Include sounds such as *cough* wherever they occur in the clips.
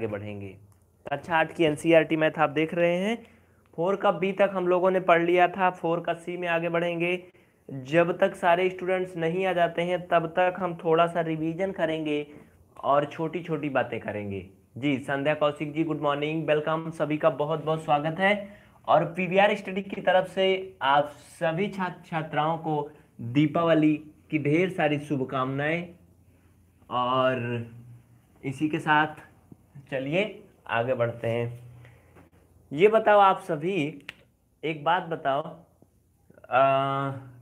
आगे बढ़ेंगे कक्षा अच्छा, आठ की एन मैथ आप देख रहे हैं फोर का बी तक हम लोगों ने पढ़ लिया था फोर का सी में आगे बढ़ेंगे जब तक सारे स्टूडेंट्स नहीं आ जाते हैं तब तक हम थोड़ा सा रिवीजन करेंगे और छोटी छोटी बातें करेंगे जी Sandhya Kaushik ji good morning welcome सभी का बहुत बहुत स्वागत है और पी स्टडी की तरफ से आप सभी छात्र छात्राओं को दीपावली की ढेर सारी शुभकामनाएं और इसी के साथ चलिए आगे बढ़ते हैं ये बताओ आप सभी एक बात बताओ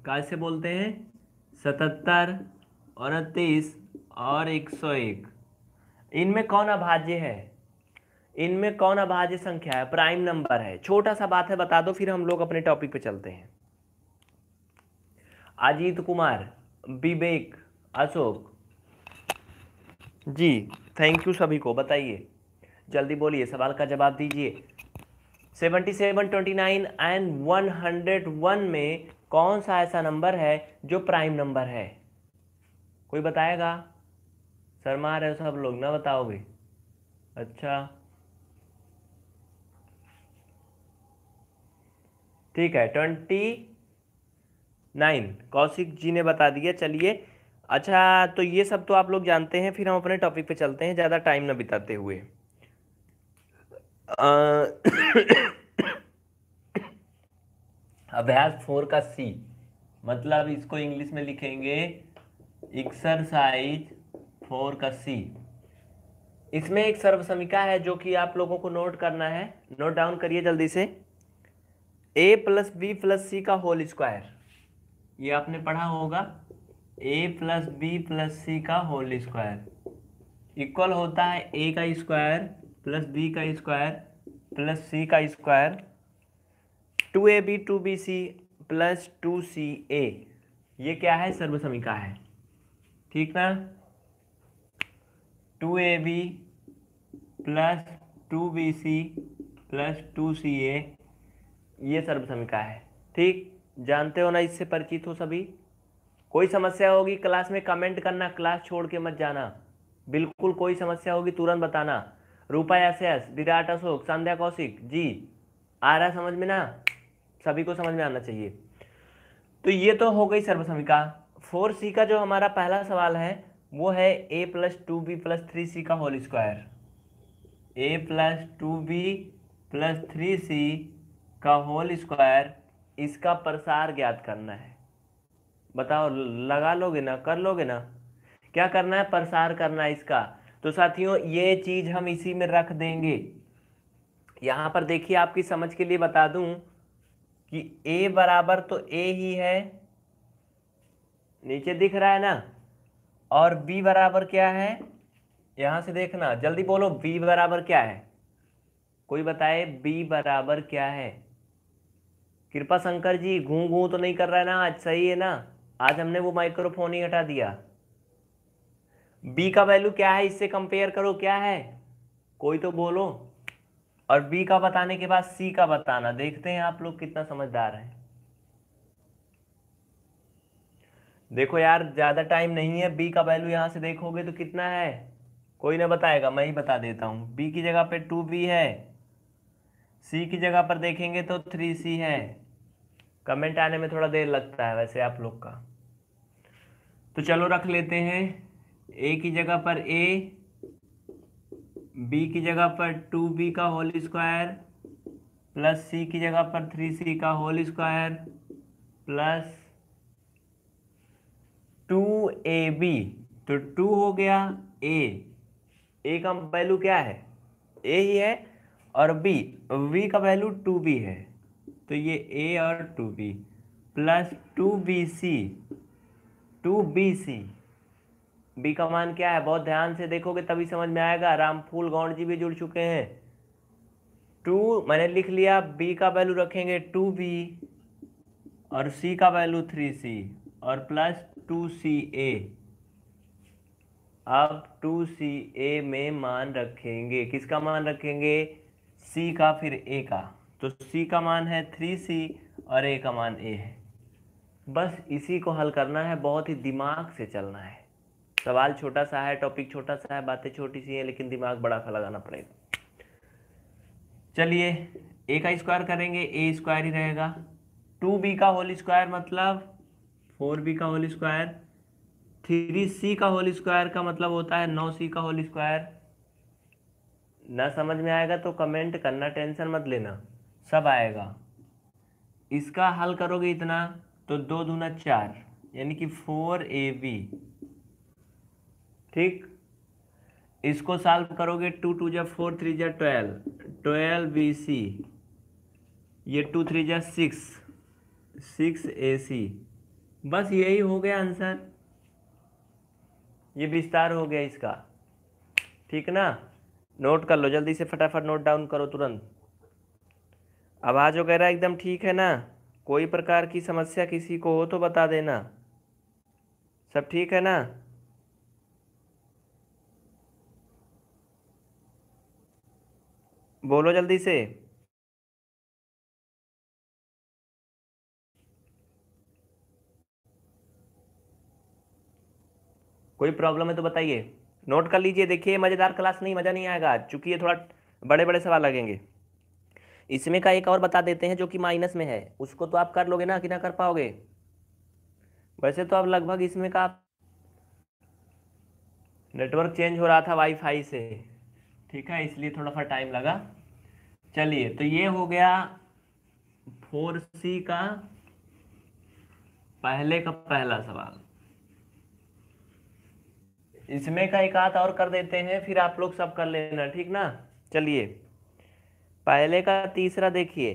कैसे बोलते हैं सतहत्तर उनतीस और एक सौ एक इनमें कौन अभाज्य है इनमें कौन अभाज्य संख्या है प्राइम नंबर है छोटा सा बात है बता दो फिर हम लोग अपने टॉपिक पे चलते हैं अजीत कुमार विवेक अशोक जी थैंक यू सभी को बताइए जल्दी बोलिए सवाल का जवाब दीजिए 77, 29 एंड 101 में कौन सा ऐसा नंबर है जो प्राइम नंबर है कोई बताएगा शर्मा रहे हो सब लोग ना बताओगे अच्छा ठीक है ट्वेंटी नाइन कौशिक जी ने बता दिया चलिए अच्छा तो ये सब तो आप लोग जानते हैं फिर हम अपने टॉपिक पे चलते हैं ज़्यादा टाइम ना बिताते हुए *coughs* अभ्यास फोर का सी मतलब इसको इंग्लिश में लिखेंगे एक्सरसाइज फोर का सी इसमें एक सर्वसमिका है जो कि आप लोगों को नोट करना है नोट डाउन करिए जल्दी से A plus B plus C का होल स्क्वायर ये आपने पढ़ा होगा A plus B plus C का होल स्क्वायर इक्वल होता है ए का स्क्वायर प्लस बी का स्क्वायर प्लस सी का square two A B two B C plus two C A ये क्या है सर्वसमिका है ठीक ना two A B plus two B C plus two C A ये सर्वसमिका है ठीक जानते हो ना इससे परिचित हो सभी कोई समस्या होगी क्लास में कमेंट करना क्लास छोड़ के मत जाना बिल्कुल कोई समस्या होगी तुरंत बताना रूपा एस विराट अशोक संध्या कौशिक जी आ रहा समझ में ना सभी को समझ में आना चाहिए तो ये तो हो गई सर्वसमिका फोर सी का जो हमारा पहला सवाल है वो है A plus two B plus three C का whole square A plus two B plus three C का होल स्क्वायर इसका प्रसार ज्ञात करना है बताओ लगा लोगे ना कर लोगे ना क्या करना है प्रसार करना है इसका तो साथियों ये चीज हम इसी में रख देंगे यहाँ पर देखिए आपकी समझ के लिए बता दूं कि a बराबर तो a ही है नीचे दिख रहा है ना और b बराबर क्या है यहां से देखना जल्दी बोलो b बराबर क्या है कोई बताए b बराबर क्या है कृपा शंकर जी घूं घूं तो नहीं कर रहा है ना आज सही है ना आज हमने वो माइक्रोफोन ही हटा दिया बी का वैल्यू क्या है इससे कंपेयर करो क्या है कोई तो बोलो और बी का बताने के बाद सी का बताना देखते हैं आप लोग कितना समझदार है देखो यार ज़्यादा टाइम नहीं है बी का वैल्यू यहां से देखोगे तो कितना है कोई ना बताएगा मैं ही बता देता हूँ बी की जगह पे टू बी है सी की जगह पर देखेंगे तो थ्री सी है कमेंट आने में थोड़ा देर लगता है वैसे आप लोग का तो चलो रख लेते हैं ए की जगह पर ए बी की जगह पर टू बी का होल स्क्वायर प्लस सी की जगह पर थ्री सी का whole square plus two A B तो टू हो गया ए ए का वैल्यू क्या है ए ही है और बी बी का वैल्यू टू बी है तो ये ए और two B plus two B C two B C B का मान क्या है बहुत ध्यान से देखोगे तभी समझ में आएगा रामफूल गौंड जी भी जुड़ चुके हैं टू मैंने लिख लिया बी का वैल्यू रखेंगे टू बी और सी का वैल्यू थ्री सी और प्लस टू सी ए अब टू सी ए में मान रखेंगे किसका मान रखेंगे सी का फिर ए का तो सी का मान है थ्री सी और ए का मान ए है बस इसी को हल करना है बहुत ही दिमाग से चलना है सवाल छोटा सा है टॉपिक छोटा सा है बातें छोटी सी हैं लेकिन दिमाग बड़ा सा लगाना पड़ेगा चलिए ए का स्क्वायर करेंगे ए स्क्वायर ही रहेगा टू बी का होल स्क्वायर मतलब फोर बी का होल स्क्वायर थ्री सी का होल स्क्वायर का मतलब होता है नौ सी का होल स्क्वायर ना समझ में आएगा तो कमेंट करना टेंशन मत लेना सब आएगा इसका हल करोगे इतना तो दो दूना चार यानी कि फोर ए बी ठीक इसको सॉल्व करोगे टू टू जै फोर थ्री जै ट्वेल्व ट्वेल्व बी सी ये टू थ्री जै सिक्स सिक्स ए सी बस यही हो गया आंसर ये विस्तार हो गया इसका ठीक ना नोट कर लो जल्दी से फटाफट नोट डाउन करो तुरंत आवाज़ वगैरह एकदम ठीक है ना कोई प्रकार की समस्या किसी को हो तो बता देना सब ठीक है ना बोलो जल्दी से कोई प्रॉब्लम है तो बताइए नोट कर लीजिए देखिए मज़ेदार क्लास नहीं मज़ा नहीं आएगा चूंकि ये थोड़ा बड़े बड़े सवाल लगेंगे इसमें का एक और बता देते हैं जो कि माइनस में है उसको तो आप कर लोगे ना कि ना कर पाओगे वैसे तो आप लगभग इसमें का नेटवर्क चेंज हो रहा था वाईफाई से ठीक है इसलिए थोड़ा सा टाइम लगा चलिए तो ये हो गया फोर सी का पहले का पहला सवाल इसमें का एक आध और कर देते हैं फिर आप लोग सब कर लेना ठीक ना चलिए पहले का तीसरा देखिए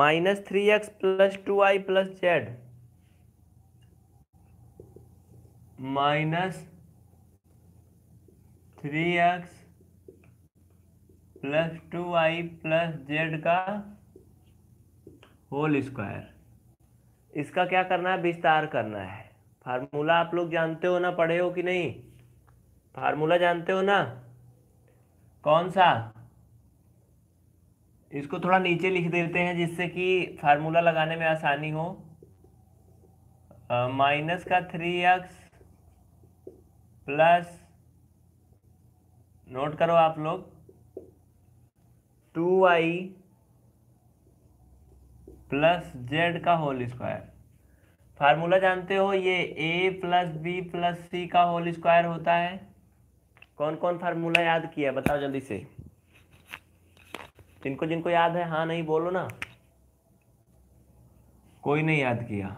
minus three X plus two I plus Z minus three X plus two I plus Z का होल स्क्वायर इसका क्या करना है विस्तार करना है फार्मूला आप लोग जानते हो ना पढ़े हो कि नहीं फार्मूला जानते हो ना कौन सा इसको थोड़ा नीचे लिख देते हैं जिससे कि फार्मूला लगाने में आसानी हो माइनस uh, का थ्री एक्स प्लस नोट करो आप लोग टू आई प्लस जेड का होल स्क्वायर फार्मूला जानते हो ये A plus B plus C का होल स्क्वायर होता है कौन कौन फार्मूला याद किया बताओ जल्दी से जिनको जिनको याद है हाँ नहीं बोलो ना कोई नहीं याद किया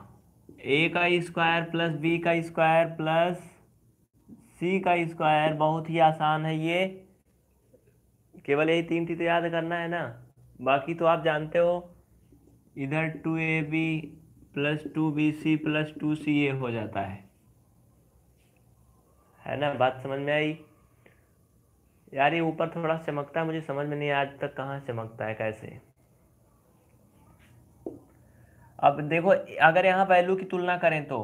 ए का स्क्वायर प्लस बी का स्क्वायर प्लस सी का स्क्वायर बहुत ही आसान है ये केवल यही तीन चीज़ें तो याद करना है ना बाकी तो आप जानते हो इधर two A B plus two B C plus two C A हो जाता है है ना बात समझ में आई यार ये ऊपर थोड़ा चमकता है मुझे समझ में नहीं आज तक कहाँ चमकता है कैसे अब देखो अगर यहाँ वैल्यू की तुलना करें तो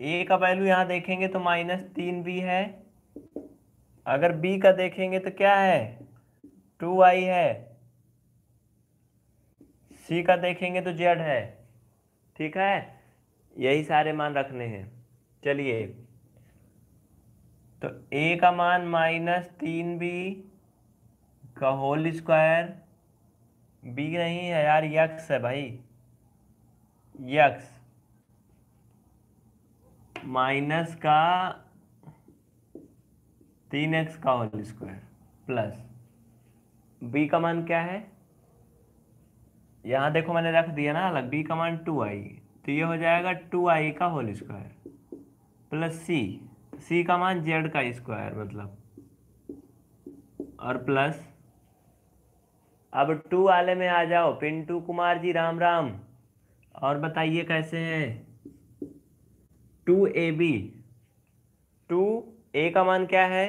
ए का वैल्यू यहाँ देखेंगे तो माइनस तीन बी है अगर बी का देखेंगे तो क्या है टू वाई है सी का देखेंगे तो जेड है ठीक है यही सारे मान रखने हैं चलिए तो ए का मान माइनस तीन बी का होल स्क्वायर बी नहीं है यार यक्स है भाई यक्स माइनस का तीन एक्स का होल स्क्वायर प्लस b का मान क्या है यहाँ देखो मैंने रख दिया ना अलग b का मान टू आई तो ये हो जाएगा टू आई का whole square plus C C का मान जेड का स्क्वायर मतलब और प्लस अब टू वाले में आ जाओ पिंटू कुमार जी राम राम और बताइए कैसे हैं two A B two A का मान क्या है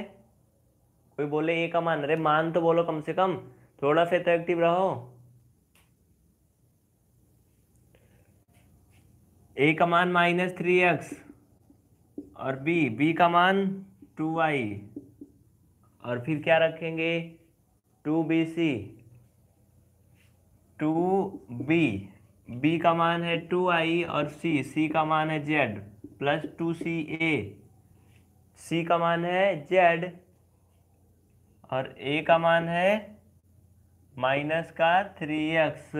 कोई बोले ये का मान अरे मान तो बोलो कम से कम थोड़ा सा तो एक्टिव रहो ए का मान माइनस थ्री एक्स और बी बी का मान टू वाई और फिर क्या रखेंगे two B C two B B का मान है टू आई और सी सी का मान है Z plus two C A C का मान है जेड और ए का मान है माइनस का थ्री एक्स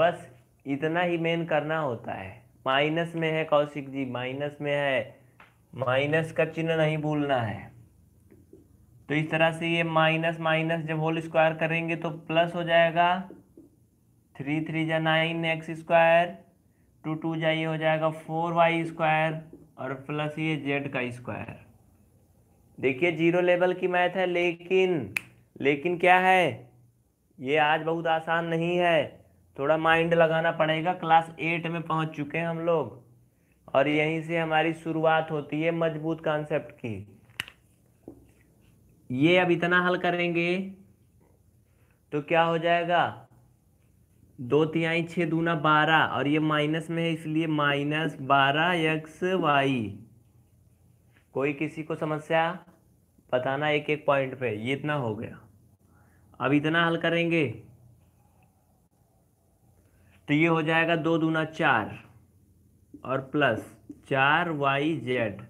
बस इतना ही मेन करना होता है माइनस में है कौशिक जी माइनस में है माइनस का चिन्ह नहीं भूलना है तो इस तरह से ये माइनस माइनस जब होल स्क्वायर करेंगे तो प्लस हो जाएगा थ्री थ्री जा nine X square two two जा ये हो जाएगा फोर वाई स्क्वायर और प्लस ये जेड का स्क्वायर देखिए जीरो लेवल की मैथ है लेकिन लेकिन क्या है ये आज बहुत आसान नहीं है थोड़ा माइंड लगाना पड़ेगा क्लास एट में पहुंच चुके हैं हम लोग और यहीं से हमारी शुरुआत होती है मजबूत कॉन्सेप्ट की ये अब इतना हल करेंगे तो क्या हो जाएगा दो तिहाई छः दूना बारह और ये माइनस में है इसलिए माइनस बारह एक्स वाई कोई किसी को समस्या बताना एक एक पॉइंट पे ये इतना हो गया अब इतना हल करेंगे तो ये हो जाएगा दो दूना चार और प्लस चार वाई जेड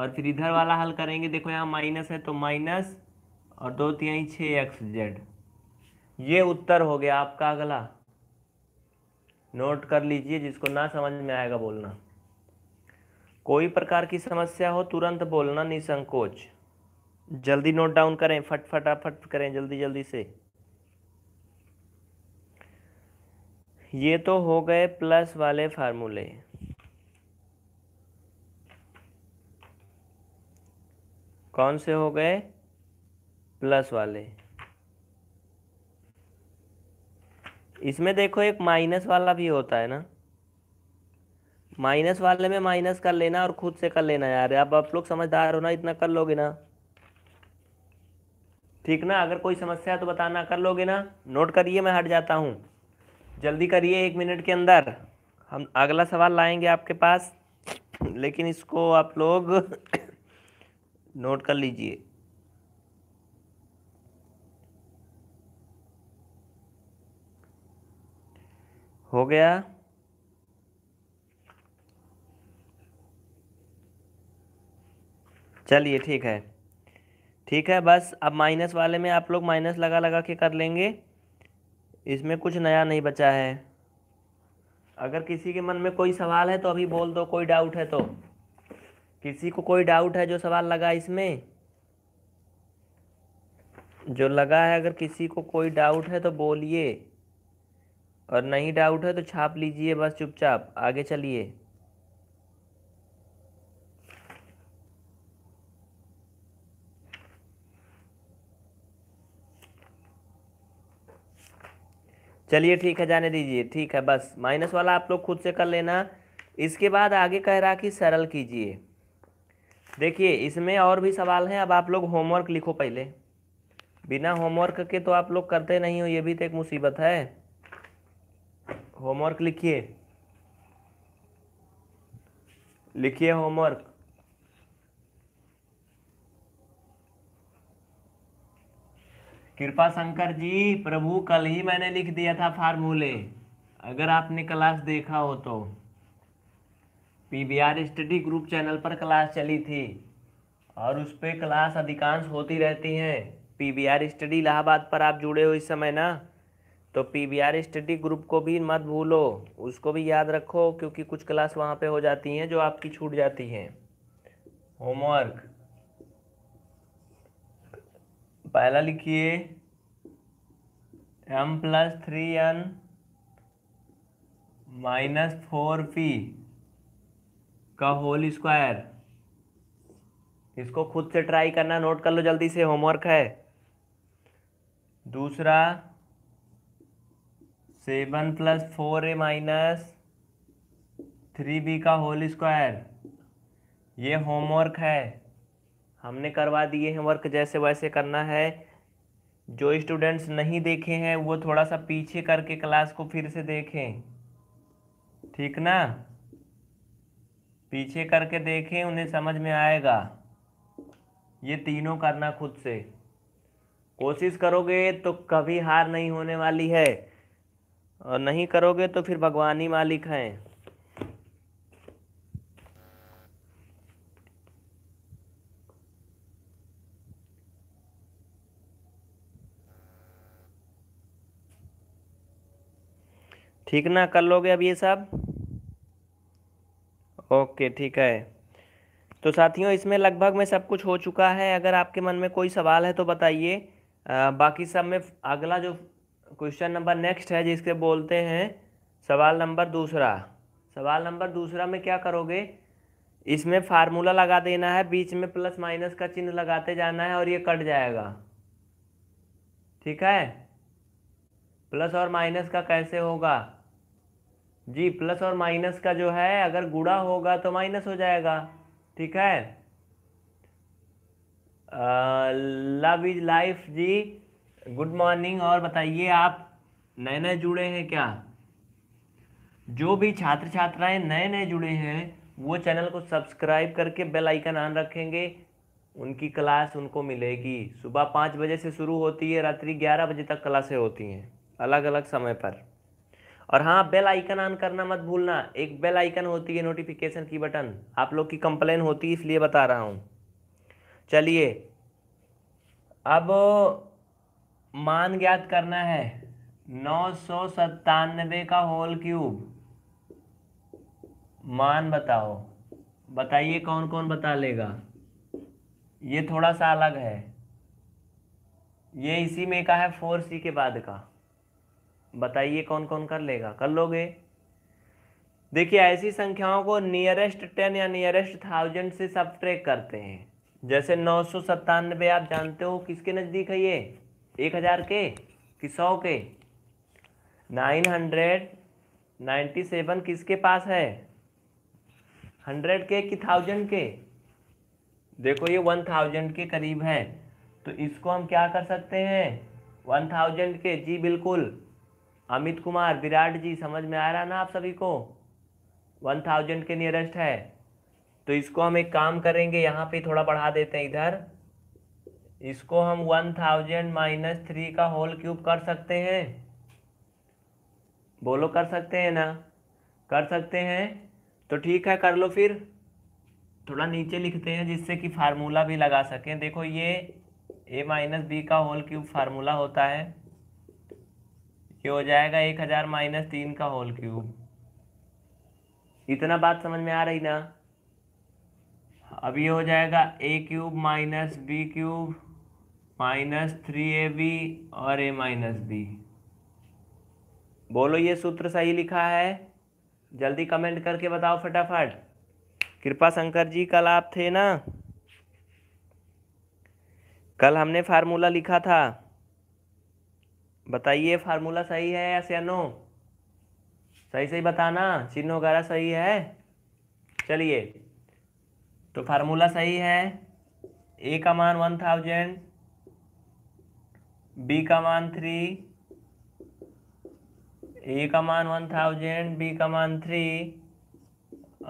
और फिर इधर वाला हल करेंगे देखो यहाँ माइनस है तो माइनस और दो तिहाई छः एक्स जेड ये उत्तर हो गया आपका अगला नोट कर लीजिए जिसको ना समझ में आएगा बोलना कोई प्रकार की समस्या हो तुरंत बोलना निसंकोच जल्दी नोट डाउन करें फट करें जल्दी जल्दी से ये तो हो गए प्लस वाले फार्मूले कौन से हो गए प्लस वाले इसमें देखो एक माइनस वाला भी होता है ना माइनस वाले में माइनस कर लेना और खुद से कर लेना यार अब आप लोग समझदार हो ना इतना कर लोगे ना ठीक ना अगर कोई समस्या है तो बताना कर लोगे ना नोट करिए मैं हट जाता हूँ जल्दी करिए एक मिनट के अंदर हम अगला सवाल लाएंगे आपके पास लेकिन इसको आप लोग नोट कर लीजिए हो गया चलिए ठीक है ठीक है बस अब माइनस वाले में आप लोग माइनस लगा लगा के कर लेंगे इसमें कुछ नया नहीं बचा है अगर किसी के मन में कोई सवाल है तो अभी बोल दो कोई डाउट है तो किसी को कोई डाउट है जो सवाल लगा इसमें जो लगा है अगर किसी को कोई डाउट है तो बोलिए और नहीं डाउट है तो छाप लीजिए बस चुपचाप आगे चलिए चलिए ठीक है जाने दीजिए ठीक है बस माइनस वाला आप लोग खुद से कर लेना इसके बाद आगे कह रहा कि सरल कीजिए देखिए इसमें और भी सवाल हैं अब आप लोग होमवर्क लिखो पहले बिना होमवर्क के तो आप लोग करते नहीं हो ये भी तो एक मुसीबत है होमवर्क लिखिए लिखिए होमवर्क कृपा शंकर जी प्रभु कल ही मैंने लिख दिया था फार्मूले अगर आपने क्लास देखा हो तो पीबीआर स्टडी ग्रुप चैनल पर क्लास चली थी और उस पर क्लास अधिकांश होती रहती हैं पीबीआर स्टडी इलाहाबाद पर आप जुड़े हो इस समय ना तो पीबीआर स्टडी ग्रुप को भी मत भूलो उसको भी याद रखो क्योंकि कुछ क्लास वहाँ पे हो जाती हैं जो आपकी छूट जाती हैं होमवर्क पहला लिखिए M plus three N minus four P का होल स्क्वायर इसको खुद से ट्राई करना नोट कर लो जल्दी से होमवर्क है दूसरा seven plus four A minus three B का होल स्क्वायर ये होमवर्क है हमने करवा दिए हैं वर्क जैसे वैसे करना है जो स्टूडेंट्स नहीं देखे हैं वो थोड़ा सा पीछे करके क्लास को फिर से देखें ठीक ना पीछे करके देखें उन्हें समझ में आएगा ये तीनों करना खुद से कोशिश करोगे तो कभी हार नहीं होने वाली है और नहीं करोगे तो फिर भगवान ही मालिक हैं ठीक ना कर लोगे अब ये सब ओके ठीक है तो साथियों इसमें लगभग में सब कुछ हो चुका है अगर आपके मन में कोई सवाल है तो बताइए बाकी सब में अगला जो क्वेश्चन नंबर नेक्स्ट है जिसके बोलते हैं सवाल नंबर दूसरा सवाल नंबर दूसरा में क्या करोगे इसमें फार्मूला लगा देना है बीच में प्लस माइनस का चिन्ह लगाते जाना है और ये कट जाएगा ठीक है प्लस और माइनस का कैसे होगा जी प्लस और माइनस का जो है अगर गुड़ा होगा तो माइनस हो जाएगा ठीक है love is life ji good morning और बताइए आप नए नए जुड़े हैं क्या जो भी छात्र छात्राएं नए नए जुड़े हैं वो चैनल को सब्सक्राइब करके बेल आइकन ऑन रखेंगे उनकी क्लास उनको मिलेगी सुबह पाँच बजे से शुरू होती है रात्रि ग्यारह बजे तक क्लासें होती हैं अलग अलग समय पर और हाँ बेल आइकन ऑन करना मत भूलना एक बेल आइकन होती है नोटिफिकेशन की बटन आप लोग की कंप्लेन होती है इसलिए बता रहा हूँ चलिए अब मान ज्ञात करना है नौ सौ सत्तानवे का होल क्यूब मान बताओ बताइए कौन कौन बता लेगा ये थोड़ा सा अलग है ये इसी में का है फोर सी के बाद का बताइए कौन कौन कर लेगा कर लोगे देखिए ऐसी संख्याओं को नियरेस्ट टेन या नियरेस्ट थाउजेंड से सब करते हैं जैसे नौ सौ सत्तानबे आप जानते हो किसके नज़दीक है ये एक हज़ार के कि सौ के नाइन हंड्रेड नाइन्टी सेवन किसके पास है हंड्रेड के कि थाउजेंड के देखो ये वन थाउजेंड के करीब है तो इसको हम क्या कर सकते हैं वन थाउजेंड के जी बिल्कुल अमित कुमार विराट जी समझ में आ रहा ना आप सभी को वन थाउजेंड के नियरेस्ट है तो इसको हम एक काम करेंगे यहाँ पे थोड़ा बढ़ा देते हैं इधर इसको हम वन थाउजेंड माइनस थ्री का होल क्यूब कर सकते हैं बोलो कर सकते हैं ना कर सकते हैं तो ठीक है कर लो फिर थोड़ा नीचे लिखते हैं जिससे कि फार्मूला भी लगा सकें देखो ये ए माइनस बी का होल क्यूब फार्मूला होता है ये हो जाएगा एक हजार माइनस तीन का होल क्यूब इतना बात समझ में आ रही ना अब ये हो जाएगा A cube minus B cube minus three A B और ए माइनस बी बोलो ये सूत्र सही लिखा है जल्दी कमेंट करके बताओ फटाफट कृपा शंकर जी कल आप थे ना कल हमने फार्मूला लिखा था बताइए फार्मूला सही है या से नो सही सही बताना चिन्ह वगैरह सही है चलिए तो फार्मूला सही है ए का मान वन थाउजेंड बी का मान थ्री ए का मान वन थाउजेंड बी का मान थ्री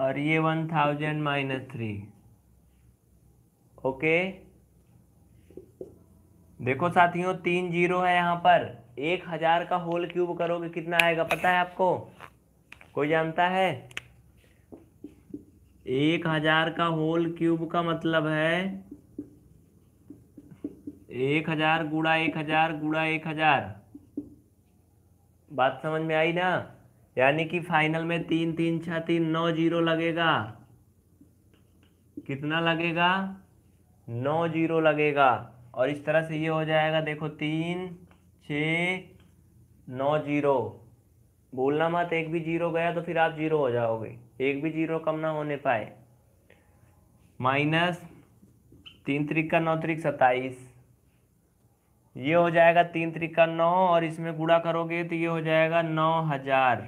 और ये one thousand minus three okay देखो साथियों तीन जीरो है यहाँ पर एक हज़ार का होल क्यूब करोगे कितना आएगा पता है आपको कोई जानता है एक हज़ार का होल क्यूब का मतलब है एक हज़ार गुड़ा एक हज़ार गुड़ा एक हज़ार बात समझ में आई ना यानी कि फाइनल में तीन तीन छः तीन नौ जीरो लगेगा कितना लगेगा नौ जीरो लगेगा और इस तरह से ये हो जाएगा देखो तीन छः नौ जीरो भूलना मत एक भी जीरो गया तो फिर आप जीरो हो जाओगे एक भी जीरो कम ना होने पाए माइनस तीन त्रिका नौ त्रिक सत्ताईस ये हो जाएगा तीन त्रिका नौ और इसमें गुड़ा करोगे तो ये हो जाएगा नौ हजार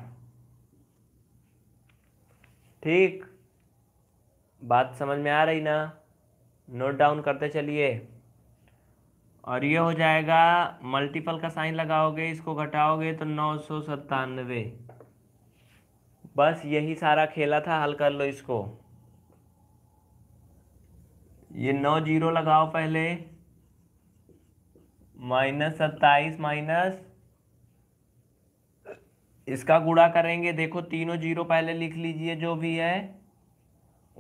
ठीक बात समझ में आ रही ना नोट डाउन करते चलिए और ये हो जाएगा मल्टीपल का साइन लगाओगे इसको घटाओगे तो नौ सौ सत्तानवे बस यही सारा खेला था हल कर लो इसको ये नौ जीरो लगाओ पहले माइनस सत्ताईस माइनस इसका गुड़ा करेंगे देखो तीनों जीरो पहले लिख लीजिए जो भी है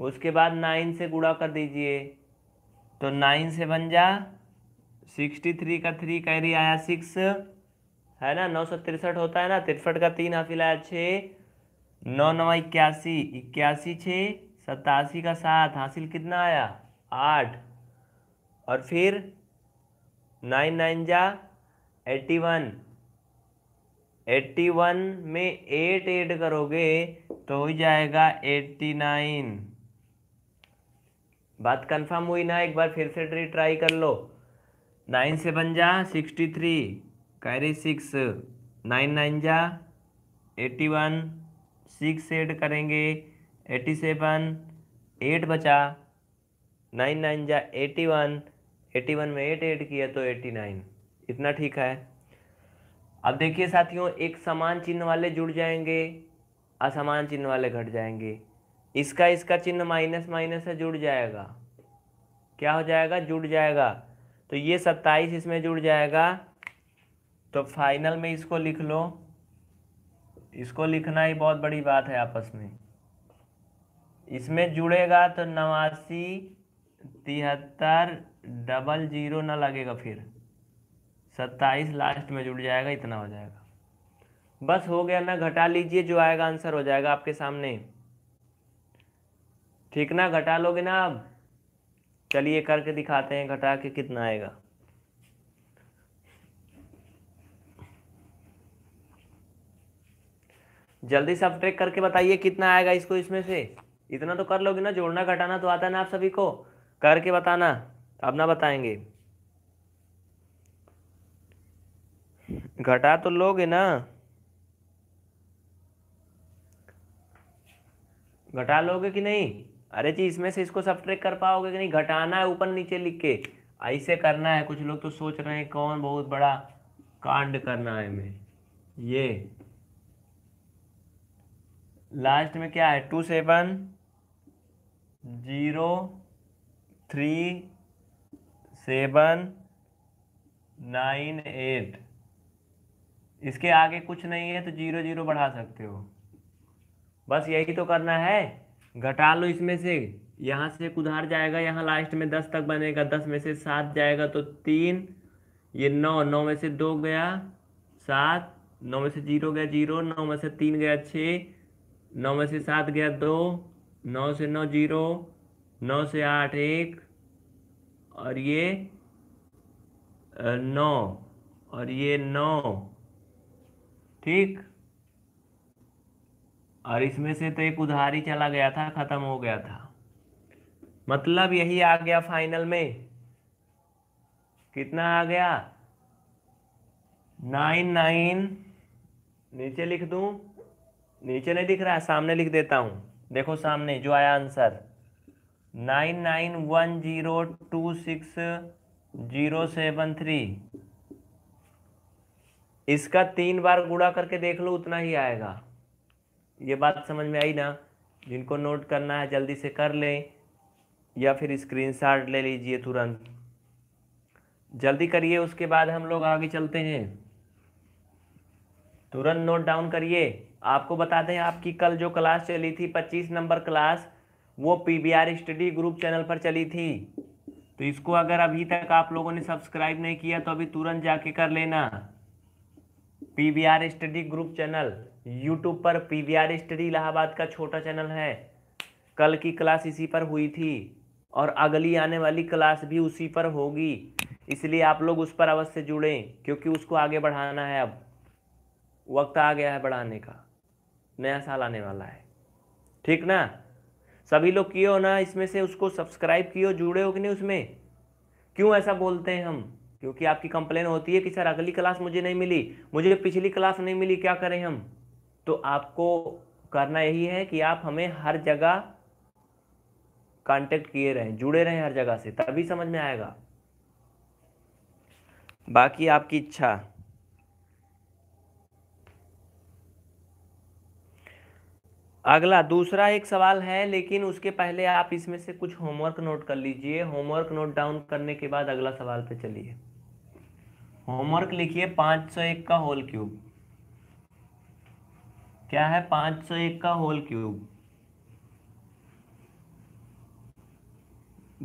उसके बाद नाइन से गुड़ा कर दीजिए तो नाइन से बन जा सिक्सटी थ्री का थ्री कैरी आया सिक्स है ना नौ सौ तिरसठ होता है ना तिरसठ का तीन हाफिल आया छः नौ नौ इक्यासी इक्यासी छः सतासी का सात हासिल कितना आया आठ और फिर नाइन नाइन जा एट्टी वन एट्टी वन में एट एड करोगे तो हो जाएगा एट्टी नाइन बात कंफर्म हुई ना एक बार फिर से ट्री ट्राई कर लो नाइन सेवन जा sixty three carry six nine nine जा एट्टी वन सिक्स एड करेंगे एट्टी सेवन एट बचा नाइन नाइन जा एटी वन एटी वन में एट एड किया तो एटी नाइन इतना ठीक है अब देखिए साथियों एक समान चिन्ह वाले जुड़ जाएंगे असमान चिन्ह वाले घट जाएंगे इसका इसका चिन्ह माइनस माइनस से जुड़ जाएगा क्या हो जाएगा जुड़ जाएगा तो ये सत्ताईस इसमें जुड़ जाएगा तो फाइनल में इसको लिख लो इसको लिखना ही बहुत बड़ी बात है आपस में इसमें जुड़ेगा तो नवासी तिहत्तर डबल जीरो ना लगेगा फिर सत्ताईस लास्ट में जुड़ जाएगा इतना हो जाएगा बस हो गया ना घटा लीजिए जो आएगा आंसर हो जाएगा आपके सामने ठीक ना घटा लोगे ना आप चलिए करके दिखाते हैं घटा के कितना आएगा जल्दी सब ट्रेक करके बताइए कितना आएगा इसको इसमें से इतना तो कर लोगे ना जोड़ना घटाना तो आता है ना आप सभी को करके बताना अब ना बताएंगे घटा तो लोगे ना घटा लोगे कि नहीं अरे जी इसमें से इसको सब कर पाओगे कि नहीं घटाना है ऊपर नीचे लिख के ऐसे करना है कुछ लोग तो सोच रहे हैं कौन बहुत बड़ा कांड करना है हमें ये लास्ट में क्या है two seven zero three seven nine eight इसके आगे कुछ नहीं है तो जीरो जीरो बढ़ा सकते हो बस यही तो करना है घटा लो इसमें से यहाँ से कुधार जाएगा यहाँ लास्ट में दस तक बनेगा दस में से सात जाएगा तो तीन ये नौ नौ में से दो गया सात नौ में से जीरो गया जीरो नौ में से तीन गया छः नौ में से सात गया दो नौ से नौ जीरो नौ से आठ एक और ये नौ और ये नौ ठीक और इसमें से तो एक उधारी चला गया था खत्म हो गया था मतलब यही आ गया फाइनल में कितना आ गया नाइन नाइन नीचे लिख दूं नीचे नहीं दिख रहा सामने लिख देता हूं देखो सामने जो आया answer nine nine one zero two six zero seven three इसका तीन बार गुड़ा करके देख लो उतना ही आएगा ये बात समझ में आई ना जिनको नोट करना है जल्दी से कर लें या फिर स्क्रीनशॉट ले लीजिए तुरंत जल्दी करिए उसके बाद हम लोग आगे चलते हैं तुरंत नोट डाउन करिए आपको बता दें आपकी कल जो क्लास चली थी पच्चीस नंबर क्लास वो पीबीआर स्टडी ग्रुप चैनल पर चली थी तो इसको अगर अभी तक आप लोगों ने सब्सक्राइब नहीं किया तो अभी तुरंत जाके कर लेना P study group channel YouTube पर P V R study Allahabad का छोटा चैनल है कल की क्लास इसी पर हुई थी और अगली आने वाली क्लास भी उसी पर होगी इसलिए आप लोग उस पर अवश्य जुड़ें क्योंकि उसको आगे बढ़ाना है अब वक्त आ गया है बढ़ाने का नया साल आने वाला है ठीक ना सभी लोग किए हो ना इसमें से उसको सब्सक्राइब किए हो जुड़े हो कि नहीं उसमें क्यों ऐसा बोलते हैं हम क्योंकि आपकी कंप्लेन होती है कि सर अगली क्लास मुझे नहीं मिली मुझे पिछली क्लास नहीं मिली क्या करें हम तो आपको करना यही है कि आप हमें हर जगह कांटेक्ट किए रहें जुड़े रहें हर जगह से तभी समझ में आएगा बाकी आपकी इच्छा अगला दूसरा एक सवाल है लेकिन उसके पहले आप इसमें से कुछ होमवर्क नोट कर लीजिए होमवर्क नोट डाउन करने के बाद अगला सवाल पे चलिए होमवर्क लिखिए 501 का होल क्यूब क्या है पांच सौ एक का होल क्यूब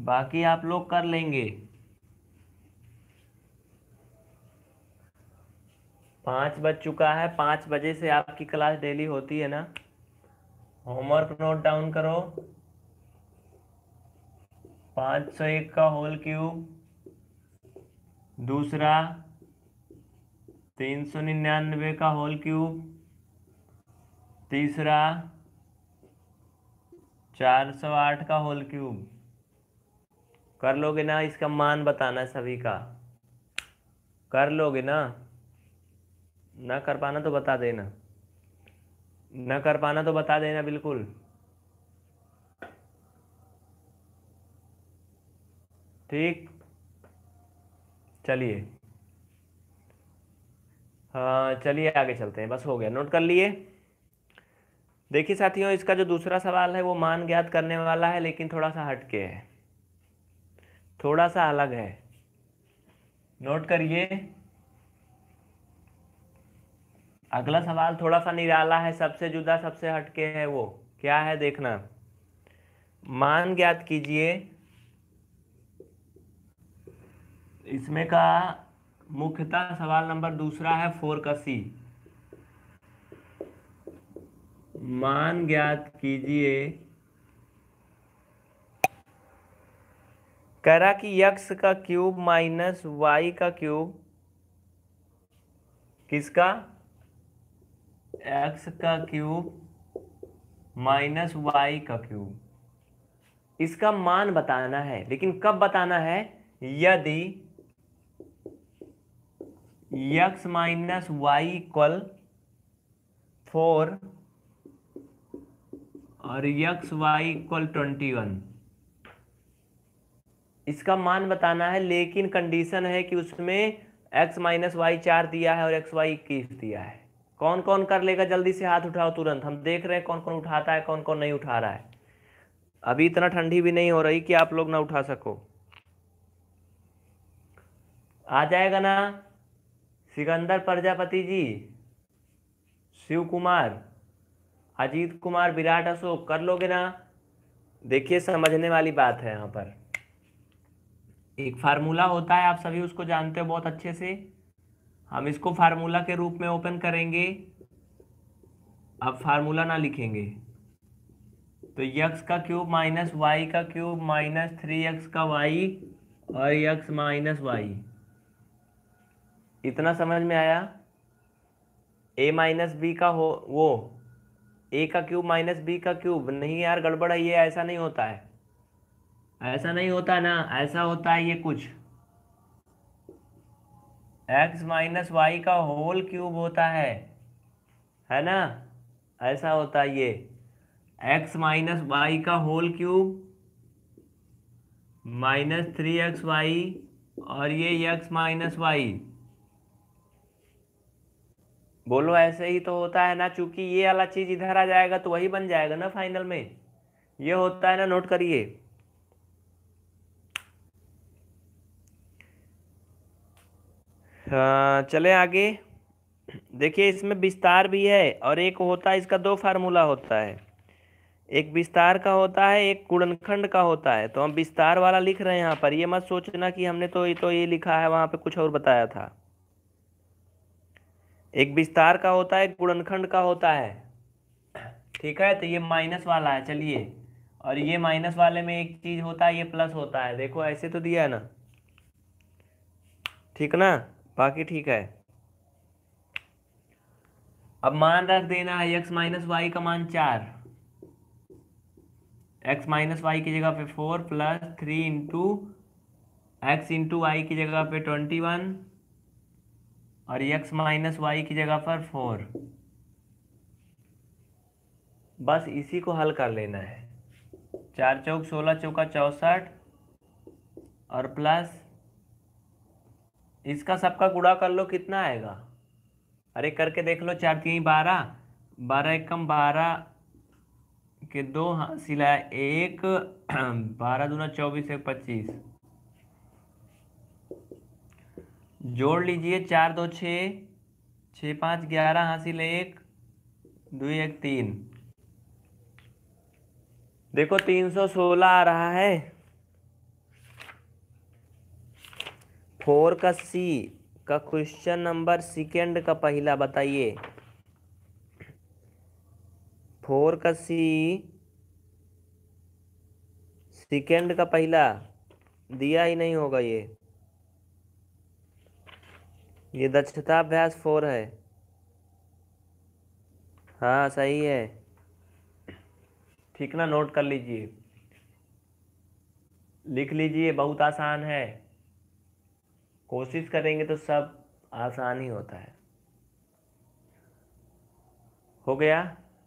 बाकी आप लोग कर लेंगे पांच बज चुका है पांच बजे से आपकी क्लास डेली होती है ना होमवर्क नोट डाउन करो पांच सौ एक का होल क्यूब दूसरा तीन सौ निन्यानवे का होल क्यूब तीसरा 408 का होल क्यूब कर लोगे ना इसका मान बताना है सभी का कर लोगे ना ना कर पाना तो बता देना ना कर पाना तो बता देना बिल्कुल ठीक चलिए हाँ चलिए आगे चलते हैं बस हो गया नोट कर लिए देखिए साथियों इसका जो दूसरा सवाल है वो मान ज्ञात करने वाला है लेकिन थोड़ा सा हटके है थोड़ा सा अलग है नोट करिए अगला सवाल थोड़ा सा निराला है सबसे जुदा सबसे हटके है वो क्या है देखना मान ज्ञात कीजिए इसमें का मुख्यतः सवाल नंबर दूसरा है फोर का सी मान ज्ञात कीजिए करा कि यक्स का क्यूब माइनस वाई का क्यूब किसका एक्स का क्यूब माइनस वाई का क्यूब इसका मान बताना है लेकिन कब बताना है यदि x minus Y equal four और x Y equal twenty one इसका मान बताना है लेकिन कंडीशन है कि उसमें एक्स माइनस वाई चार दिया है और एक्स वाई इक्कीस दिया है कौन कौन कर लेगा जल्दी से हाथ उठाओ तुरंत हम देख रहे हैं कौन कौन उठाता है कौन कौन नहीं उठा रहा है अभी इतना ठंडी भी नहीं हो रही कि आप लोग ना उठा सको आ जाएगा ना सिकंदर प्रजापति जी शिव कुमार अजीत कुमार विराट अशोक कर लोगे ना देखिए समझने वाली बात है यहाँ पर एक फार्मूला होता है आप सभी उसको जानते हो बहुत अच्छे से हम इसको फार्मूला के रूप में ओपन करेंगे अब फार्मूला ना लिखेंगे तो यक्स का क्यूब माइनस वाई का क्यूब माइनस थ्री यक्स का वाई और यक्स माइनस वाई इतना समझ में आया ए माइनस बी का हो वो ए का क्यूब माइनस बी का क्यूब नहीं यार गड़बड़ है ये ऐसा नहीं होता है ऐसा नहीं होता ना ऐसा होता है ये कुछ एक्स माइनस वाई का होल क्यूब होता है है ना ऐसा होता है ये एक्स माइनस वाई का whole cube minus three x Y और ये एक्स माइनस वाई बोलो ऐसे ही तो होता है ना चूंकि ये वाला चीज़ इधर आ जाएगा तो वही बन जाएगा ना फाइनल में ये होता है ना नोट करिए हाँ, चले आगे देखिए इसमें विस्तार भी है और एक होता है इसका दो फार्मूला होता है एक विस्तार का होता है एक गुणनखंड का होता है तो हम विस्तार वाला लिख रहे हैं यहाँ पर ये मत सोचना कि हमने तो ये तो ये लिखा है वहाँ पे कुछ और बताया था एक विस्तार का होता है एक गुणनखंड का होता है ठीक है तो ये माइनस वाला है चलिए और ये माइनस वाले में एक चीज होता है ये प्लस होता है देखो ऐसे तो दिया है ना ठीक ना बाकी ठीक है अब मान रख देना है एक्स माइनस वाई का मान चार एक्स माइनस वाई की जगह पे four plus three into x into Y की जगह पे ट्वेंटी वन और एक्स माइनस वाई की जगह पर फोर बस इसी को हल कर लेना है चार चौक सोलह चौका चौसठ और प्लस इसका सबका गुड़ा कर लो कितना आएगा अरे करके देख लो चार तीन बारह बारह एक कम बारह के दो हाँ, सिलाया एक बारह दूना चौबीस एक पच्चीस जोड़ लीजिए चार दो छः छः पाँच ग्यारह हासिल एक दो एक तीन देखो तीन सौ सोलह आ रहा है फोर का सी का क्वेश्चन नंबर सेकेंड का पहला बताइए फोर का सी सेकेंड का पहला दिया ही नहीं होगा ये ये दक्षता अभ्यास फोर है हाँ सही है ठीक ना नोट कर लीजिए लिख लीजिए बहुत आसान है कोशिश करेंगे तो सब आसान ही होता है हो गया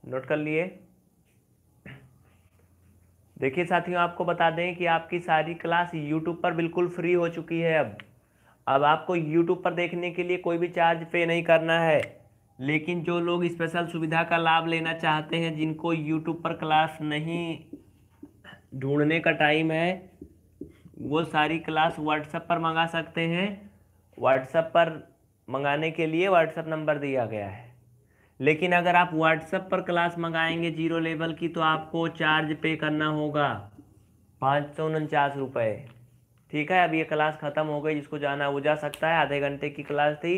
नोट कर लिए देखिए साथियों आपको बता दें कि आपकी सारी क्लास यूट्यूब पर बिल्कुल फ्री हो चुकी है अब अब आपको यूट्यूब पर देखने के लिए कोई भी चार्ज पे नहीं करना है लेकिन जो लोग स्पेशल सुविधा का लाभ लेना चाहते हैं जिनको यूट्यूब पर क्लास नहीं ढूंढने का टाइम है वो सारी क्लास व्हाट्सएप पर मंगा सकते हैं व्हाट्सएप पर मंगाने के लिए व्हाट्सएप नंबर दिया गया है लेकिन अगर आप व्हाट्सएप पर क्लास मंगाएंगे जीरो लेवल की तो आपको चार्ज पे करना होगा पाँच सौ उनचास रुपये ठीक है अब ये क्लास ख़त्म हो गई जिसको जाना वो जा सकता है आधे घंटे की क्लास थी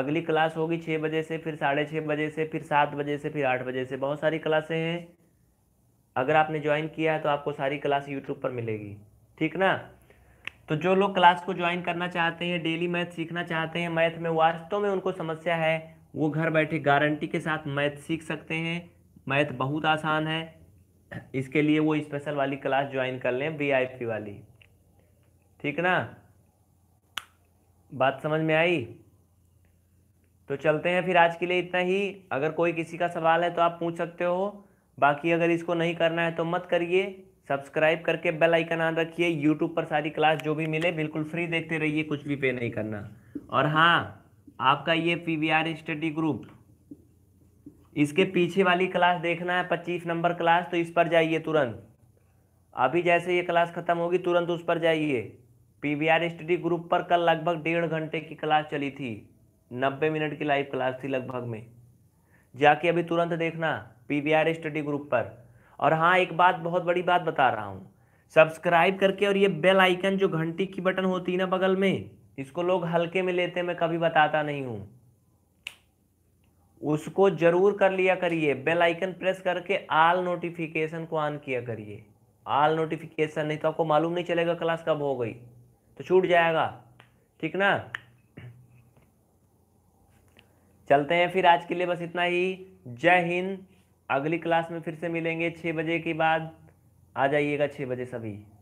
अगली क्लास होगी छः बजे से फिर साढ़े छः बजे से फिर सात बजे से फिर आठ बजे से बहुत सारी क्लासें हैं अगर आपने ज्वाइन किया है तो आपको सारी क्लास यूट्यूब पर मिलेगी ठीक ना तो जो लोग क्लास को ज्वाइन करना चाहते हैं डेली मैथ सीखना चाहते हैं मैथ में वास्तव में उनको समस्या है वो घर बैठे गारंटी के साथ मैथ सीख सकते हैं मैथ बहुत आसान है इसके लिए वो स्पेशल वाली क्लास ज्वाइन कर लें वी वाली ठीक ना बात समझ में आई तो चलते हैं फिर आज के लिए इतना ही अगर कोई किसी का सवाल है तो आप पूछ सकते हो बाकी अगर इसको नहीं करना है तो मत करिए सब्सक्राइब करके बेल आइकन ऑन रखिए यूट्यूब पर सारी क्लास जो भी मिले बिल्कुल फ्री देखते रहिए कुछ भी पे नहीं करना और हाँ आपका ये P V R study group इसके पीछे वाली क्लास देखना है पच्चीस नंबर क्लास तो इस पर जाइए तुरंत अभी जैसे ये क्लास ख़त्म होगी तुरंत उस पर जाइए पीवीआर स्टडी ग्रुप पर कल लगभग डेढ़ घंटे की क्लास चली थी नब्बे मिनट की लाइव क्लास थी लगभग में जाके अभी तुरंत देखना पीवीआर स्टडी ग्रुप पर और हाँ एक बात बहुत बड़ी बात बता रहा हूँ सब्सक्राइब करके और ये बेल आइकन जो घंटी की बटन होती है ना बगल में इसको लोग हल्के में लेते मैं कभी बताता नहीं हूँ उसको जरूर कर लिया करिए बेल आइकन प्रेस करके आल नोटिफिकेशन को ऑन किया करिए आल नोटिफिकेशन नहीं तो आपको मालूम नहीं चलेगा क्लास कब हो गई तो छूट जाएगा ठीक ना चलते हैं फिर आज के लिए बस इतना ही जय हिंद अगली क्लास में फिर से मिलेंगे छः बजे के बाद आ जाइएगा छः बजे सभी